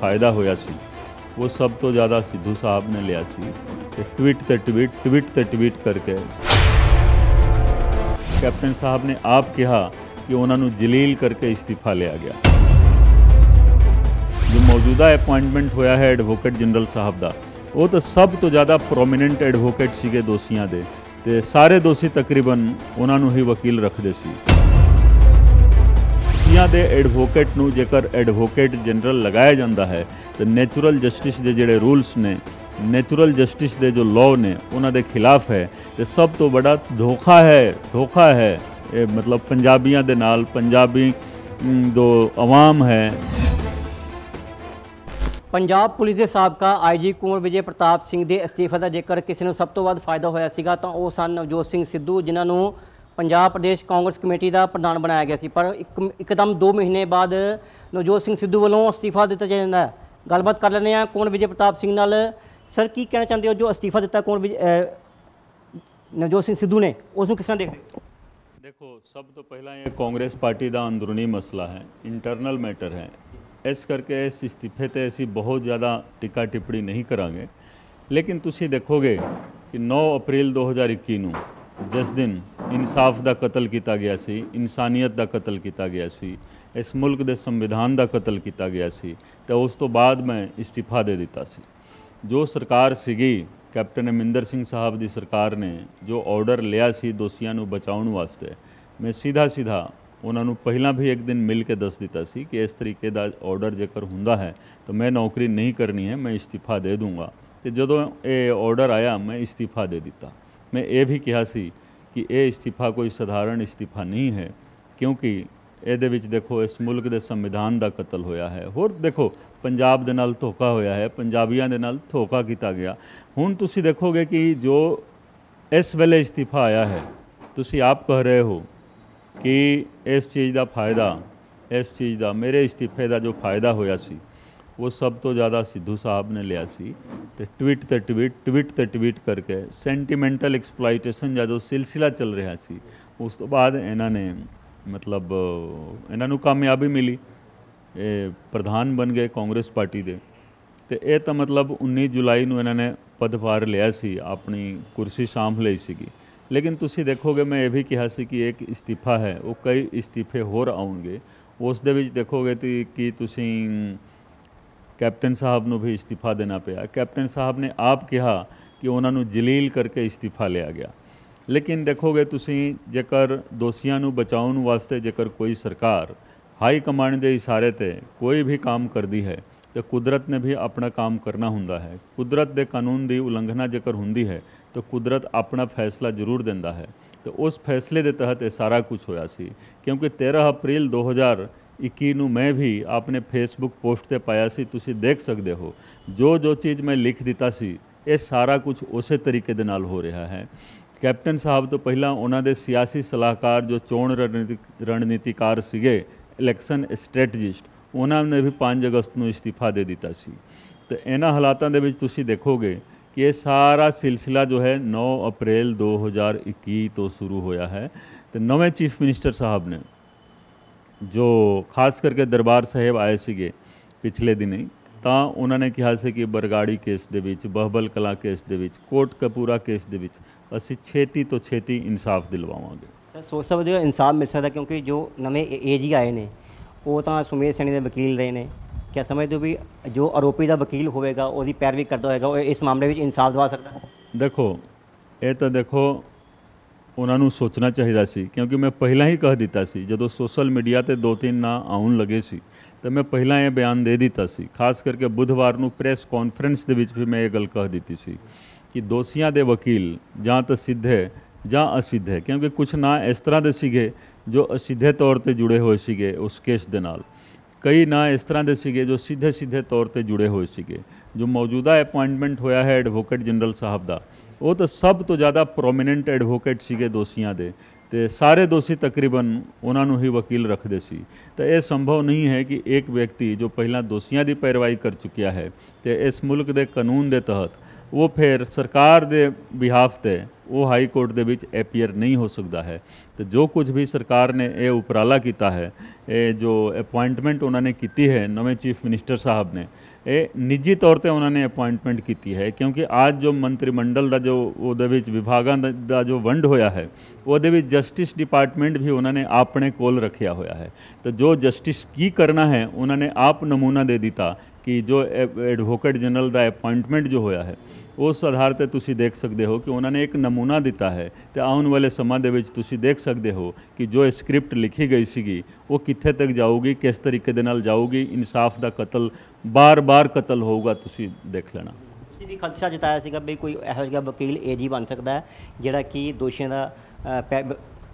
ਫਾਇਦਾ ਹੋਇਆ ਸੀ ਉਹ ਸਭ ਤੋਂ ਜ਼ਿਆਦਾ ਸਿੱਧੂ ਸਾਹਿਬ ਨੇ ਲਿਆ ਸੀ ਤੇ ਟਵੀਟ ਤੇ ਟਵੀਟ ਟਵੀਟ ਤੇ ਟਵੀਟ ਕਰਕੇ ਕੈਪਟਨ ਸਾਹਿਬ ਨੇ ਆਪ ਕਿਹਾ ਕਿ ਉਹਨਾਂ ਨੂੰ ਜਲੀਲ ਕਰਕੇ ਇਸਤੀਫਾ ਲਿਆ ਗਿਆ ਜੋ ਮੌਜੂਦਾ ਅਪਾਇੰਟਮੈਂਟ ਹੋਇਆ ਹੈ ਐਡਵੋਕੇਟ ਜਨਰਲ ਸਾਹਿਬ ਦਾ ਉਹ ਤਾਂ ਸਭ ਤੋਂ ਜ਼ਿਆਦਾ ਪ੍ਰੋਮਿਨੈਂਟ ਐਡਵੋਕੇਟ ਸੀਗੇ ਦੋਸ਼ੀਆਂ ਦੇ ਤੇ ਸਾਰੇ ਦੋਸ਼ੀ ਤਕਰੀਬਨ ਉਹਨਾਂ ਨੂੰ ਹੀ ਵਕੀਲ ਰੱਖਦੇ ਸੀ ਦੋਸ਼ੀਆਂ ਦੇ ਐਡਵੋਕੇਟ ਨੂੰ ਜੇਕਰ ਐਡਵੋਕੇਟ ਜਨਰਲ ਲਗਾਇਆ ਜਾਂਦਾ ਹੈ ਤੇ ਨੇਚਰਲ ਜਸਟਿਸ ਦੇ ਜਿਹੜੇ ਰੂਲਸ ਨੇ ਨੇਚਰਲ ਜਸਟਿਸ ਦੇ ਜੋ ਲਾਅ ਨੇ ਉਹਨਾਂ ਦੇ ਖਿਲਾਫ ਹੈ ਤੇ ਸਭ ਤੋਂ ਵੱਡਾ ਧੋਖਾ ਹੈ ਧੋਖਾ ਹੈ ਇਹ ਮਤਲਬ ਪੰਜਾਬੀਆਂ ਦੇ ਨਾਲ ਪੰਜਾਬੀ ਜੋ ਆਵਾਮ ਹੈ ਪੰਜਾਬ ਪੁਲਿਸ ਦੇ ਸਾਬਕਾ ਆਈਜੀ ਕੁਮਰ ਵਿਜੇ ਪ੍ਰਤਾਪ ਸਿੰਘ ਦੇ ਅਸਤੀਫਾ ਦਾ ਜੇਕਰ ਕਿਸੇ ਨੂੰ ਸਭ ਤੋਂ ਵੱਧ ਫਾਇਦਾ ਹੋਇਆ ਸੀਗਾ ਤਾਂ ਉਹ ਸਨ ਨਵਜੋਤ ਸਿੰਘ ਸਿੱਧੂ ਜਿਨ੍ਹਾਂ ਨੂੰ ਪੰਜਾਬ ਪ੍ਰਦੇਸ਼ ਕਾਂਗਰਸ ਕਮੇਟੀ ਦਾ ਪ੍ਰਧਾਨ ਬਣਾਇਆ ਗਿਆ ਸੀ ਪਰ ਇੱਕ- ਇੱਕਦਮ 2 ਮਹੀਨੇ ਬਾਅਦ ਨਵਜੋਤ ਸਿੰਘ ਸਿੱਧੂ ਵੱਲੋਂ ਅਸਤੀਫਾ ਦਿੱਤਾ ਜਾਂਦਾ ਹੈ ਗੱਲਬਾਤ ਕਰ ਲੈਂਦੇ ਆ ਕੌਣ ਵਿਜੇ ਪ੍ਰਤਾਪ ਸਿੰਘ ਨਾਲ ਸਰ ਕੀ ਕਹਿਣਾ ਚਾਹੁੰਦੇ ਹੋ ਜੋ ਅਸਤੀਫਾ ਦਿੱਤਾ ਕੌਣ ਵਿਜੇ- ਨਵਜੋਤ ਸਿੰਘ ਸਿੱਧੂ ਨੇ ਉਸ ਨੂੰ ਕਿਸ ਤਰ੍ਹਾਂ ਦੇਖਦੇ ਹੋ ਸਭ ਤੋਂ ਪਹਿਲਾਂ ਇਹ ਕਾਂਗਰਸ ਪਾਰਟੀ ਦਾ ਅੰਦਰੂਨੀ ਮਸਲਾ ਹੈ ਇੰਟਰਨਲ ਮੈਟਰ ਹੈ ਇਸ ਕਰਕੇ ਇਸ ਅਸਤੀਫੇ ਤੇ ਅਸੀਂ ਬਹੁਤ ਜ਼ਿਆਦਾ ਟਿੱਕਾ ਟਿੱਪੜੀ ਨਹੀਂ ਕਰਾਂਗੇ ਲੇਕਿਨ ਤੁਸੀਂ ਦੇਖੋਗੇ ਕਿ 9 ਅਪ੍ਰੈਲ 2021 ਨੂੰ ਜਿਸ ਦਿਨ ਇਨਸਾਫ ਦਾ ਕਤਲ ਕੀਤਾ ਗਿਆ ਸੀ ਇਨਸਾਨੀਅਤ ਦਾ ਕਤਲ ਕੀਤਾ ਗਿਆ ਸੀ ਇਸ ਮੁਲਕ ਦੇ ਸੰਵਿਧਾਨ ਦਾ ਕਤਲ ਕੀਤਾ ਗਿਆ ਸੀ ਤੇ ਉਸ ਤੋਂ ਬਾਅਦ ਮੈਂ ਇਸਤੀਫਾ ਦੇ ਦਿੱਤਾ ਸੀ ਜੋ ਸਰਕਾਰ ਸੀਗੀ ਕੈਪਟਨ ਅਮਿੰਦਰ ਸਿੰਘ ਸਾਹਿਬ ਦੀ ਸਰਕਾਰ ਨੇ ਜੋ ਆਰਡਰ ਲਿਆ ਸੀ ਦੋਸ਼ੀਆਂ ਨੂੰ ਬਚਾਉਣ ਵਾਸਤੇ ਮੈਂ ਸਿੱਧਾ ਸਿੱਧਾ ਉਹਨਾਂ ਨੂੰ ਪਹਿਲਾਂ ਵੀ ਇੱਕ ਦਿਨ ਮਿਲ ਕੇ ਦੱਸ ਦਿੱਤਾ ਸੀ ਕਿ ਇਸ ਤਰੀਕੇ ਦਾ ਆਰਡਰ ਜੇਕਰ ਹੁੰਦਾ ਹੈ ਤਾਂ ਮੈਂ ਨੌਕਰੀ ਨਹੀਂ ਕਰਨੀ ਹੈ ਮੈਂ ਇਸਤੀਫਾ ਦੇ ਦੂੰਗਾ ਤੇ ਜਦੋਂ ਇਹ ਆਰਡਰ ਆਇਆ ਮੈਂ ਇਸਤੀਫਾ ਦੇ ਦਿੱਤਾ ਮੈਂ ਇਹ ਵੀ ਕਿਹਾ ਸੀ ਕਿ ਇਹ ਇਸਤੀਫਾ ਕੋਈ ਸਧਾਰਨ ਇਸਤੀਫਾ ਨਹੀਂ ਹੈ ਕਿਉਂਕਿ ਇਹਦੇ ਵਿੱਚ ਦੇਖੋ ਇਸ ਮੁਲਕ ਦੇ ਸੰਵਿਧਾਨ ਦਾ ਕਤਲ ਹੋਇਆ ਹੈ ਹੋਰ ਦੇਖੋ ਪੰਜਾਬ ਦੇ ਨਾਲ ਧੋਖਾ ਹੋਇਆ ਹੈ ਪੰਜਾਬੀਆਂ ਦੇ ਨਾਲ ਧੋਖਾ ਕੀਤਾ ਗਿਆ ਹੁਣ ਤੁਸੀਂ ਦੇਖੋਗੇ ਕਿ ਜੋ ਇਸ ਵੇਲੇ ਇਸਤੀਫਾ ਆਇਆ ਹੈ ਤੁਸੀਂ ਆਪ ਕਹਿ ਰਹੇ ਹੋ ਕਿ ਇਸ ਚੀਜ਼ ਦਾ ਫਾਇਦਾ ਇਸ ਚੀਜ਼ ਦਾ ਮੇਰੇ ਇਸਤੀਫੇ ਦਾ ਜੋ ਫਾਇਦਾ ਹੋਇਆ ਸੀ ਉਹ ਸਭ ਤੋਂ ਜ਼ਿਆਦਾ ਸਿੱਧੂ ਸਾਹਿਬ ਨੇ ਲਿਆ ਸੀ ਤੇ ਟਵਿੱਟ ਤੇ ਟਵਿੱਟ ਟਵਿੱਟ ਤੇ ਟਵਿੱਟ ਕਰਕੇ ਸੈਂਟੀਮੈਂਟਲ ਐਕਸਪਲੋਇਟੇਸ਼ਨ ਜਦੋਂ ਸਿਲਸਿਲਾ ਚੱਲ ਰਿਹਾ ਸੀ ਉਸ ਤੋਂ ਬਾਅਦ ਇਹਨਾਂ ਨੇ ਮਤਲਬ ਇਹਨਾਂ ਨੂੰ ਕਾਮਯਾਬੀ ਮਿਲੀ ਇਹ ਪ੍ਰਧਾਨ ਬਣ ਗਏ ਕਾਂਗਰਸ ਪਾਰਟੀ ਦੇ ਤੇ ਇਹ ਤਾਂ ਮਤਲਬ 19 ਜੁਲਾਈ ਨੂੰ ਇਹਨਾਂ ਨੇ ਪਦਭਾਰ ਲਿਆ ਸੀ ਆਪਣੀ ਕੁਰਸੀ ਸਾਂਭ ਲਈ ਸੀਗੀ ਲੇਕਿਨ ਤੁਸੀਂ ਦੇਖੋਗੇ ਮੈਂ ਇਹ ਵੀ ਕਿਹਾ ਸੀ ਕਿ ਇੱਕ ਇਸਤੀਫਾ ਹੈ ਉਹ ਕਈ ਇਸਤੀਫੇ ਹੋਰ ਆਉਣਗੇ ਉਸ ਦੇ ਵਿੱਚ ਦੇਖੋਗੇ ਕਿ ਤੁਸੀਂ ਕੈਪਟਨ ਸਾਹਿਬ ਨੂੰ ਵੀ ਇਸਤੀਫਾ ਦੇਣਾ ਪਿਆ ਕੈਪਟਨ ਸਾਹਿਬ ਨੇ ਆਪ ਕਿਹਾ ਕਿ ਉਹਨਾਂ ਨੂੰ ਜਲੀਲ ਕਰਕੇ ਇਸਤੀਫਾ ਲਿਆ ਗਿਆ ਲੇਕਿਨ ਦੇਖੋਗੇ ਤੁਸੀਂ ਜੇਕਰ ਦੋਸ਼ੀਆਂ ਨੂੰ ਬਚਾਉਣ ਵਾਸਤੇ ਜੇਕਰ ਕੋਈ ਸਰਕਾਰ ਹਾਈ ਕਮਾਂਡ ਦੇ ਇਸ਼ਾਰੇ ਤੇ ਕੋਈ ਵੀ ਕੰਮ ਕਰਦੀ ਹੈ ਤੇ ਕੁਦਰਤ ਨੇ ਵੀ ਆਪਣਾ ਕੰਮ ਕਰਨਾ ਹੁੰਦਾ ਹੈ ਕੁਦਰਤ ਦੇ ਕਾਨੂੰਨ ਦੀ ਉਲੰਘਣਾ ਜੇਕਰ ਹੁੰਦੀ ਹੈ ਤਾਂ ਕੁਦਰਤ ਆਪਣਾ ਫੈਸਲਾ ਜ਼ਰੂਰ ਦਿੰਦਾ ਹੈ ਤੇ ਉਸ ਫੈਸਲੇ ਦੇ ਤਹਿਤ ਇਹ ਸਾਰਾ ਕੁਝ ਹੋਇਆ ਸੀ ਕਿਉਂਕਿ 13 ਅਪ੍ਰੈਲ 2000 21 ਨੂੰ ਮੈਂ ਵੀ ਆਪਣੇ ਫੇਸਬੁੱਕ ਪੋਸਟ ਤੇ ਪਾਇਆ ਸੀ ਤੁਸੀਂ ਦੇਖ ਸਕਦੇ ਹੋ ਜੋ ਜੋ ਚੀਜ਼ ਮੈਂ ਲਿਖ ਦਿੱਤਾ ਸੀ ਇਹ ਸਾਰਾ ਕੁਝ ਉਸੇ ਤਰੀਕੇ ਦੇ ਨਾਲ ਹੋ ਰਿਹਾ ਹੈ ਕੈਪਟਨ ਸਾਹਿਬ ਤੋਂ ਪਹਿਲਾਂ ਉਹਨਾਂ ਦੇ ਸਿਆਸੀ ਸਲਾਹਕਾਰ ਜੋ ਚੋਣ ਰਣਨੀਤੀਕਾਰ ਸੀਗੇ ਇਲੈਕਸ਼ਨ ਸਟ੍ਰੈਟਜਿਸਟ ਉਹਨਾਂ ਨੇ ਵੀ 5 ਅਗਸਤ ਨੂੰ ਅਸਤੀਫਾ ਦੇ ਦਿੱਤਾ ਸੀ ਤੇ ਇਹਨਾਂ ਹਾਲਾਤਾਂ ਦੇ ਵਿੱਚ ਤੁਸੀਂ ਦੇਖੋਗੇ ਕਿ ਇਹ ਸਾਰਾ ਸਿਲਸਿਲਾ ਜੋ ਹੈ 9 ਅਪ੍ਰੈਲ 2021 ਤੋਂ ਸ਼ੁਰੂ ਹੋਇਆ ਹੈ ਤੇ ਨਵੇਂ ਚੀਫ ਮਿਨਿਸਟਰ ਸਾਹਿਬ ਨੇ ਜੋ ਖਾਸ ਕਰਕੇ ਦਰਬਾਰ ਸਾਹਿਬ ਆਏ ਸੀਗੇ ਪਿਛਲੇ ਦਿਨੀ ਤਾਂ ਉਹਨਾਂ ਨੇ ਕਿਹਾ ਸੀ ਕਿ ਬਰਗਾੜੀ ਕੇਸ ਦੇ ਵਿੱਚ ਬਹਬਲ ਕਲਾ ਕੇਸ ਦੇ ਵਿੱਚ ਕੋਟ ਕਪੂਰਾ ਕੇਸ ਦੇ ਵਿੱਚ ਅਸੀਂ ਛੇਤੀ ਤੋਂ ਛੇਤੀ ਇਨਸਾਫ ਦਿਲਵਾਵਾਂਗੇ ਸਰ ਸੋਚ ਸਕਦੇ ਹੋ ਇਨਸਾਫ ਮਿਲ ਸਕਦਾ ਕਿਉਂਕਿ ਜੋ ਨਵੇਂ ਏਜੀ ਆਏ ਨੇ ਉਹ ਤਾਂ ਸੁਮੇਸ਼ ਸਿੰਘ ਦੇ ਵਕੀਲ ਰਹੇ ਨੇ ਕਿਆ ਸਮਝਦੇ ਹੋ ਵੀ ਜੋ ਆਰੋਪੀ ਦਾ ਵਕੀਲ ਹੋਵੇਗਾ ਉਹਦੀ ਪੈਰਵੀ ਕਰਦਾ ਹੋਵੇਗਾ ਉਹ ਇਸ ਮਾਮਲੇ ਵਿੱਚ ਇਨਸਾਫ ਦਵਾ ਸਕਦਾ ਦੇਖੋ ਇਹ ਤਾਂ ਦੇਖੋ ਉਹਨਾਂ ਨੂੰ ਸੋਚਣਾ ਚਾਹੀਦਾ ਸੀ ਕਿਉਂਕਿ ਮੈਂ ਪਹਿਲਾਂ ਹੀ ਕਹਿ ਦਿੱਤਾ ਸੀ ਜਦੋਂ ਸੋਸ਼ਲ ਮੀਡੀਆ ਤੇ ਦੋ ਤਿੰਨ ਨਾਂ ਆਉਣ ਲੱਗੇ ਸੀ ਤਾਂ ਮੈਂ ਪਹਿਲਾਂ ਇਹ ਬਿਆਨ ਦੇ ਦਿੱਤਾ ਸੀ ਖਾਸ ਕਰਕੇ ਬੁੱਧਵਾਰ ਨੂੰ ਪ੍ਰੈਸ ਕਾਨਫਰੰਸ ਦੇ ਵਿੱਚ ਵੀ ਮੈਂ ਇਹ ਗੱਲ ਕਹਿ ਦਿੱਤੀ ਸੀ ਕਿ ਦੋਸ਼ੀਆਂ ਦੇ ਵਕੀਲ ਜਾਂ ਤਾਂ ਸਿੱਧ ਹੈ ਜਾਂ ਅਸਿੱਧ ਹੈ ਕਿਉਂਕਿ ਕੁਝ ਨਾਂ ਇਸ ਤਰ੍ਹਾਂ ਦੇ ਸੀਗੇ ਜੋ ਅਸਿੱਧੇ ਤੌਰ ਤੇ ਜੁੜੇ ਹੋਏ ਸੀਗੇ ਉਸ ਕੇਸ ਦੇ ਨਾਲ ਕਈ ਨਾਂ ਇਸ ਤਰ੍ਹਾਂ ਦੇ ਸੀਗੇ ਜੋ ਸਿੱਧੇ ਸਿੱਧੇ ਤੌਰ ਤੇ ਜੁੜੇ ਹੋਏ ਸੀਗੇ ਜੋ ਮੌਜੂਦਾ ਅਪਾਇੰਟਮੈਂਟ ਹੋਇਆ ਹੈ ਐਡਵੋਕੇਟ ਜਨਰਲ ਸਾਹਿਬ ਦਾ ਉਹ ਤਾਂ ਸਭ ਤੋਂ ਜ਼ਿਆਦਾ ਪ੍ਰੋਮਿਨੈਂਟ ਐਡਵੋਕੇਟ ਸੀਗੇ ਦੋਸ਼ੀਆਂ ਦੇ ਤੇ ਸਾਰੇ ਦੋਸ਼ੀ ਤਕਰੀਬਨ ਉਹਨਾਂ ਨੂੰ ਹੀ ਵਕੀਲ ਰੱਖਦੇ ਸੀ ਤਾਂ ਇਹ ਸੰਭਵ ਨਹੀਂ ਹੈ ਕਿ ਇੱਕ ਵਿਅਕਤੀ ਜੋ ਪਹਿਲਾਂ ਦੋਸ਼ੀਆਂ ਦੀ ਪੈਰਵਾਈ ਕਰ ਚੁੱਕਿਆ ਹੈ ਤੇ ਇਸ ਮੁਲਕ ਦੇ ਕਾਨੂੰਨ ਦੇ ਤਹਿਤ ਉਹ ਫਿਰ ਸਰਕਾਰ ਦੇ ਬਿਹਾਫ ਤੇ ਉਹ ਹਾਈ ਕੋਰਟ ਦੇ ਵਿੱਚ ਐਪੀਅਰ ਨਹੀਂ ਹੋ ਸਕਦਾ ਹੈ ਤੇ ਜੋ ਕੁਝ ਵੀ ਸਰਕਾਰ ਨੇ ਇਹ ਉਪਰਾਲਾ ਕੀਤਾ ਹੈ ਇਹ ਜੋ ਅਪਾਇੰਟਮੈਂਟ ਉਹਨਾਂ ਨੇ ਕੀਤੀ ਹੈ ਨਵੇਂ ਚੀਫ ਮਿਨਿਸਟਰ ਸਾਹਿਬ ਨੇ ਇਹ ਨਿੱਜੀ ਤੌਰ ਤੇ ਉਹਨਾਂ ਨੇ ਅਪਾਇੰਟਮੈਂਟ ਕੀਤੀ ਹੈ ਕਿਉਂਕਿ ਅੱਜ ਜੋ ਮੰਤਰੀ ਮੰਡਲ ਦਾ ਜੋ ਉਹਦੇ ਵਿੱਚ ਵਿਭਾਗਾਂ ਦਾ ਜੋ ਵੰਡ ਹੋਇਆ ਹੈ ਉਹਦੇ ਵਿੱਚ ਜਸਟਿਸ ਡਿਪਾਰਟਮੈਂਟ ਵੀ ਉਹਨਾਂ ਨੇ ਆਪਣੇ ਕੋਲ ਰੱਖਿਆ ਹੋਇਆ ਹੈ ਤਾਂ ਜੋ ਜਸਟਿਸ ਕੀ ਕਰਨਾ ਹੈ ਉਹਨਾਂ ਨੇ ਆਪ ਨਮੂਨਾ ਦੇ ਦਿੱਤਾ ਕਿ ਜੋ ਐਡਵੋਕੇਟ ਜਨਰਲ ਦਾ ਅਪਾਇੰਟਮੈਂਟ ਜੋ ਹੋਇਆ ਹੈ ਉਸ ਆਧਾਰ ਤੇ ਤੁਸੀਂ ਦੇਖ ਸਕਦੇ ਹੋ ਕਿ ਉਹਨਾਂ ਨੇ ਇੱਕ ਨਮੂਨਾ ਦਿੱਤਾ ਹੈ ਤੇ ਆਉਣ ਵਾਲੇ ਸਮਾਂ ਦੇ ਵਿੱਚ ਤੁਸੀਂ ਦੇਖ ਸਕਦੇ ਹੋ ਕਿ ਜੋ ਸਕ੍ਰਿਪਟ ਲਿਖੀ ਗਈ ਸੀਗੀ ਉਹ ਕਿੱਥੇ ਤੱਕ ਜਾਊਗੀ ਕਿਸ ਤਰੀਕੇ ਦੇ ਨਾਲ ਜਾਊਗੀ ਇਨਸਾਫ ਦਾ ਕਤਲ ਬਾਰ-ਬਾਰ ਕਤਲ ਹੋਊਗਾ ਤੁਸੀਂ ਦੇਖ ਲੈਣਾ ਤੁਸੀਂ ਵੀ ਖਲਸਾ ਜਤਾਇਆ ਸੀਗਾ ਬਈ ਕੋਈ ਇਹੋ ਜਿਹਾ ਵਕੀਲ ਏਜੀ ਬਣ ਸਕਦਾ ਹੈ ਜਿਹੜਾ ਕਿ ਦੋਸ਼ੀਆਂ ਦਾ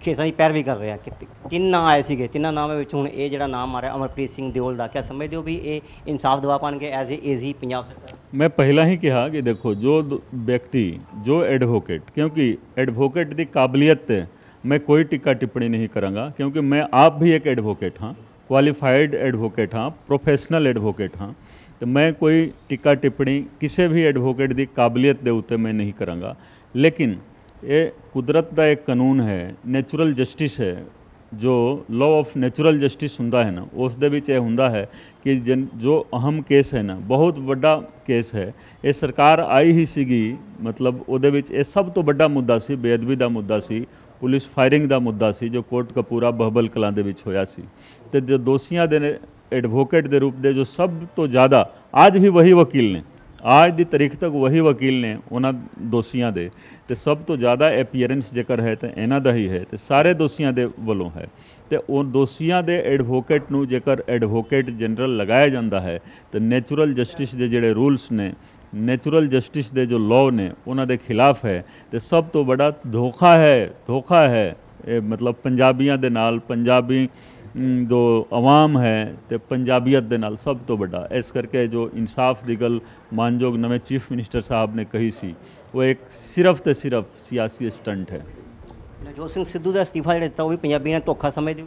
ਖੇਸਾਂ ਦੀ ਪੈਰਵੀ ਕਰ ਰਿਹਾ ਕਿ ਤਿੰਨ ਨਾਂ ਆਏ ਸੀਗੇ ਤਿੰਨਾਂ ਨਾਮਾਂ ਵਿੱਚ ਹੁਣ ਇਹ ਜਿਹੜਾ ਨਾਮ ਆ ਰਿਹਾ ਅਮਰਪ੍ਰੀਤ ਸਿੰਘ ਦਿਓਲ ਦਾ ਕਿਆ ਸਮਝਦੇ ਹੋ ਵੀ ਇਹ ਇਨਸਾਫ ਦਵਾ ਪਾਣਗੇ ਐਜ਼ ਏ ਏਜ਼ੀ ਪੰਜਾਬ ਸਰਕਾਰ ਮੈਂ ਪਹਿਲਾਂ ਹੀ ਕਿਹਾ ਕਿ ਦੇਖੋ ਜੋ ਵਿਅਕਤੀ ਜੋ ਐਡਵੋਕੇਟ ਕਿਉਂਕਿ ਐਡਵੋਕੇਟ ਦੀ ਕਾਬਲੀਅਤ ਮੈਂ ਕੋਈ ਟਿੱਕਾ ਟਿੱਪਣੀ ਨਹੀਂ ਕਰਾਂਗਾ ਕਿਉਂਕਿ ਮੈਂ ਆਪ ਵੀ ਇੱਕ ਐਡਵੋਕੇਟ ਹਾਂ ਕੁਆਲੀਫਾਈਡ ਐਡਵੋਕੇਟ ਹਾਂ ਪ੍ਰੋਫੈਸ਼ਨਲ ਐਡਵੋਕੇਟ ਹਾਂ ਤੇ ਮੈਂ ਕੋਈ ਟਿੱਕਾ ਟਿੱਪਣੀ ਕਿਸੇ ਵੀ ਐਡਵੋਕੇਟ ਦੀ ਕਾਬਲੀਅਤ ਦੇ ਉੱਤੇ ਮੈਂ ਨਹੀਂ ਕਰਾਂਗਾ ਲੇਕਿਨ ਇਹ ਕੁਦਰਤ ਦਾ ਇੱਕ ਕਾਨੂੰਨ ਹੈ ਨੇਚਰਲ ਜਸਟਿਸ ਹੈ ਜੋ ਲਾਅ ਆਫ ਨੇਚਰਲ ਜਸਟਿਸ ਹੁੰਦਾ ਹੈ ਨਾ ਉਸ ਦੇ ਵਿੱਚ ਇਹ ਹੁੰਦਾ ਹੈ ਕਿ ਜੋ ਅਹਮ ਕੇਸ ਹੈ ਨਾ ਬਹੁਤ ਵੱਡਾ ਕੇਸ ਹੈ ਇਹ ਸਰਕਾਰ ਆਈ ਹੀ ਸੀਗੀ ਮਤਲਬ ਉਹਦੇ ਵਿੱਚ ਇਹ ਸਭ ਤੋਂ ਵੱਡਾ ਮੁੱਦਾ ਸੀ ਬੇਅਦਬੀ ਦਾ ਮੁੱਦਾ ਸੀ ਪੁਲਿਸ ਫਾਇਰਿੰਗ ਦਾ ਮੁੱਦਾ ਸੀ ਜੋ ਕੋਰਟ ਕਪੂਰਾ ਬਹਬਲ ਕਲਾਂ ਦੇ ਵਿੱਚ ਹੋਇਆ ਸੀ ਤੇ ਜੋ ਦੋਸ਼ੀਆਂ ਦੇ ਐਡਵੋਕੇਟ ਦੇ ਰੂਪ ਦੇ ਜੋ ਸਭ ਤੋਂ ਜ਼ਿਆਦਾ ਅੱਜ ਵੀ ਵਹੀ ਵਕੀਲ ਨੇ आज ਦੀ ਤਾਰੀਖ ਤੱਕ ਵਹੀ ਵਕੀਲ ਨੇ ਉਹਨਾਂ ਦੋਸ਼ੀਆਂ ਦੇ ਤੇ ਸਭ ਤੋਂ ਜ਼ਿਆਦਾ ਅਪੀਅਰੈਂਸ ਜੇਕਰ ਹੈ ਤਾਂ ਇਹਨਾਂ ਦਾ ਹੀ ਹੈ ਤੇ ਸਾਰੇ ਦੋਸ਼ੀਆਂ ਦੇ ਵੱਲੋਂ ਹੈ ਤੇ ਉਹ ਦੋਸ਼ੀਆਂ ਦੇ ਐਡਵੋਕੇਟ ਨੂੰ ਜੇਕਰ ਐਡਵੋਕੇਟ ਜਨਰਲ ਲਗਾਇਆ ਜਾਂਦਾ ਹੈ ਤੇ ਨੈਚੁਰਲ ਜਸਟਿਸ ਦੇ ਜਿਹੜੇ ਰੂਲਸ ਨੇ ਨੈਚੁਰਲ ਜਸਟਿਸ ਦੇ ਜੋ ਲਾਅ ਨੇ ਉਹਨਾਂ ਦੇ ਖਿਲਾਫ ਹੈ ਤੇ ਸਭ ਤੋਂ ਵੱਡਾ ਧੋਖਾ ਹੈ ਧੋਖਾ ਹੈ ਇਹ ਮਤਲਬ ਪੰਜਾਬੀਆਂ ਦੇ ਨਾਲ ਪੰਜਾਬੀ ਜੋ ਆਵਾਮ ਹੈ ਤੇ ਪੰਜਾਬੀਅਤ ਦੇ ਨਾਲ ਸਭ ਤੋਂ ਵੱਡਾ ਇਸ ਕਰਕੇ ਜੋ ਇਨਸਾਫ ਦੀ ਗੱਲ ਮਾਨਯੋਗ ਨਵੇਂ ਚੀਫ ਮਿਨਿਸਟਰ ਸਾਹਿਬ ਨੇ ਕਹੀ ਸੀ ਉਹ ਇੱਕ ਸਿਰਫ ਤੇ ਸਿਰਫ ਸਿਆਸੀ ਸਟੰਟ ਹੈ ਜੋ ਸਿੰਘ ਸਿੱਧੂ ਦਾ ਅਸਤੀਫਾ ਜਿਹੜਾ ਦਿੱਤਾ ਉਹ ਵੀ ਪੰਜਾਬੀਆਂ ਨੇ ਧੋਖਾ ਸਮਝਦੇ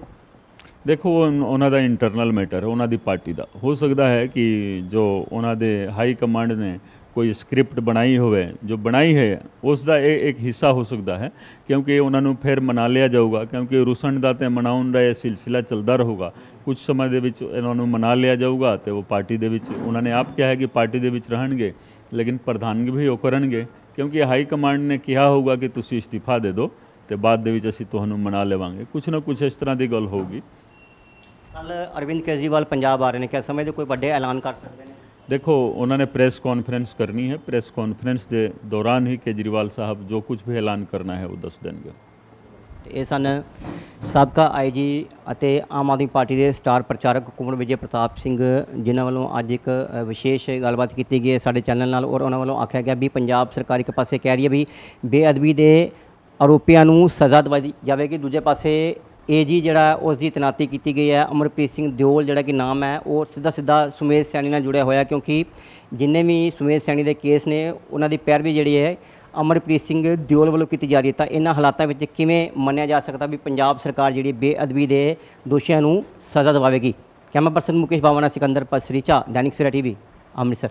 ਦੇਖੋ ਉਹਨਾਂ ਦਾ ਇੰਟਰਨਲ ਮੈਟਰ ਉਹਨਾਂ ਦੀ ਪਾਰਟੀ ਦਾ ਹੋ ਸਕਦਾ ਹੈ ਕਿ ਜੋ ਉਹਨਾਂ ਦੇ ਹਾਈ ਕਮਾਂਡ ਨੇ ਕੋਈ ਸਕ੍ਰਿਪਟ ਬਣਾਈ ਹੋਵੇ ਜੋ ਬਣਾਈ ਹੈ ਉਸ ਦਾ ਇਹ ਇੱਕ ਹਿੱਸਾ ਹੋ ਸਕਦਾ ਹੈ ਕਿਉਂਕਿ ਉਹਨਾਂ ਨੂੰ ਫਿਰ ਮਨਾ ਲਿਆ ਜਾਊਗਾ ਕਿਉਂਕਿ ਰੁਸਣ ਦਾ ਤੇ ਮਨਾਉਣ ਦਾ ਇਹ ਸਿਲਸਿਲਾ ਚੱਲਦਾ ਰਹੂਗਾ ਕੁਝ ਸਮੇਂ ਦੇ ਵਿੱਚ ਇਹਨਾਂ ਨੂੰ ਮਨਾ ਲਿਆ ਜਾਊਗਾ ਤੇ ਉਹ ਪਾਰਟੀ ਦੇ ਵਿੱਚ ਉਹਨਾਂ ਨੇ ਆਪ ਕਿਹਾ ਹੈ ਕਿ ਪਾਰਟੀ ਦੇ ਵਿੱਚ ਰਹਿਣਗੇ ਲੇਕਿਨ ਪ੍ਰਧਾਨਗੀ ਵੀ ਉਹ ਕਰਨਗੇ ਕਿਉਂਕਿ ਹਾਈ ਕਮਾਂਡ ਨੇ ਕਿਹਾ ਹੋਊਗਾ ਕਿ ਤੁਸੀਂ ਅਸਤੀਫਾ ਦੇ ਦਿਓ ਤੇ ਬਾਅਦ ਦੇ ਵਿੱਚ ਅਸੀਂ ਤੁਹਾਨੂੰ ਮਨਾ ਲਵਾਂਗੇ ਕੁਝ ਨਾ ਕੁਝ ਇਸ ਤਰ੍ਹਾਂ ਦੀ ਗੱਲ ਹੋਊਗੀ ਕੱਲ ਅਰਵਿੰਦ ਕੇਜਰੀਵਾਲ ਪੰਜਾਬ ਆ ਰਹੇ ਨੇ ਸਮੇਂ ਦੇ ਕੋਈ ਵੱਡੇ ਐਲਾਨ ਕਰ ਸਕਦੇ ਨੇ ਦੇਖੋ ਉਹਨਾਂ ਨੇ ਪ੍ਰੈਸ ਕਾਨਫਰੰਸ ਕਰਨੀ ਹੈ ਪ੍ਰੈਸ ਕਾਨਫਰੰਸ ਦੇ ਦੌਰਾਨ ਹੀ ਕੇਜਰੀਵਾਲ ਸਾਹਿਬ ਜੋ ਕੁਝ ਵੀ ਐਲਾਨ ਕਰਨਾ ਹੈ ਉਹ ਦੱਸ ਦੇਣਗੇ ਇਹ ਸਨ ਸਾਬਕਾ ਆਈਜੀ ਅਤੇ ਆਮ ਆਦਮੀ ਪਾਰਟੀ ਦੇ ਸਟਾਰ ਪ੍ਰਚਾਰਕ ਕੁਮਰ ਵਿਜੇ ਪ੍ਰਤਾਪ ਸਿੰਘ ਜਿਨ੍ਹਾਂ ਵੱਲੋਂ ਅੱਜ ਇੱਕ ਵਿਸ਼ੇਸ਼ ਗੱਲਬਾਤ ਕੀਤੀ ਗਈ ਹੈ ਸਾਡੇ ਚੈਨਲ ਨਾਲ ਔਰ ਉਹਨਾਂ ਵੱਲੋਂ ਆਖਿਆ ਗਿਆ ਵੀ ਪੰਜਾਬ ਸਰਕਾਰ ਇੱਕ ਪਾਸੇ ਕਹਿ ਰਹੀ ਹੈ ਵੀ ਬੇਅਦਬੀ ਦੇ ਆਰੋਪੀਆਂ ਨੂੰ ਸਜ਼ਾ ਦਵਾਈ ਜਾਵੇਗੀ ਦੂਜੇ ਪਾਸੇ ਏਜੀ ਜਿਹੜਾ ਉਸ ਦੀ ਤਨਾਤੀ ਕੀਤੀ ਗਈ ਹੈ ਅਮਰਪ੍ਰੀਤ ਸਿੰਘ ਦਿਓਲ ਜਿਹੜਾ ਕਿ ਨਾਮ ਹੈ ਉਹ ਸਿੱਧਾ ਸਿੱਧਾ ਸੁਮੇਸ਼ ਸੈਣੀ ਨਾਲ ਜੁੜਿਆ ਹੋਇਆ ਕਿਉਂਕਿ ਜਿੰਨੇ ਵੀ ਸੁਮੇਸ਼ ਸੈਣੀ ਦੇ ਕੇਸ ਨੇ ਉਹਨਾਂ ਦੀ ਪੈਰਵੀ ਜਿਹੜੀ ਹੈ ਅਮਰਪ੍ਰੀਤ ਸਿੰਘ ਦਿਓਲ ਵੱਲੋਂ ਕੀਤੀ ਜਾ ਰਹੀ ਤਾਂ ਇਹਨਾਂ ਹਾਲਾਤਾਂ ਵਿੱਚ ਕਿਵੇਂ ਮੰਨਿਆ ਜਾ ਸਕਦਾ ਵੀ ਪੰਜਾਬ ਸਰਕਾਰ ਜਿਹੜੀ ਬੇਅਦਬੀ ਦੇ ਦੋਸ਼ੀਆਂ ਨੂੰ ਸਜ਼ਾ ਦਿਵਾਵੇਗੀ camera person Mukesh Bawana Sikandar Pasricha Dainik Savera TV Amritsar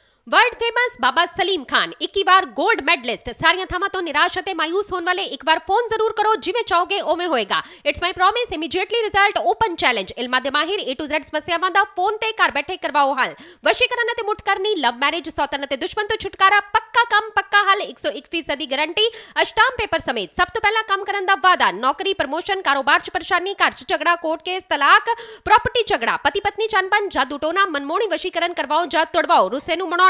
world world famous Baba Salim Khan बार गोल्ड मेडलिस्ट सारिया સારિયાથામાં तो निराश હતે मायूस होने वाले एक बार फोन जरूर करो जिमें चाहोगे ओमे होएगा it's my promise immediately result open challenge इल्मा दे माहिर ए टू जेड समस्यावां दा फोन ते घर बैठे करवाओ हल वशीकरण ते मुटकरनी लव मैरिज सौतन ते दुश्मन तो छुटकारा पक्का काम पक्का हल 101% दी गारंटी अष्टाम पेपर समेत सब तो पहला काम करन दा वादा नौकरी प्रमोशन कारोबार च परेशानी घर च झगड़ा कोर्ट केस तलाक प्रॉपर्टी झगड़ा पति पत्नी चनबन जादू टोना मनमोणी वशीकरण करवाओ जा तोड़वाओ रुसे नु मनाओ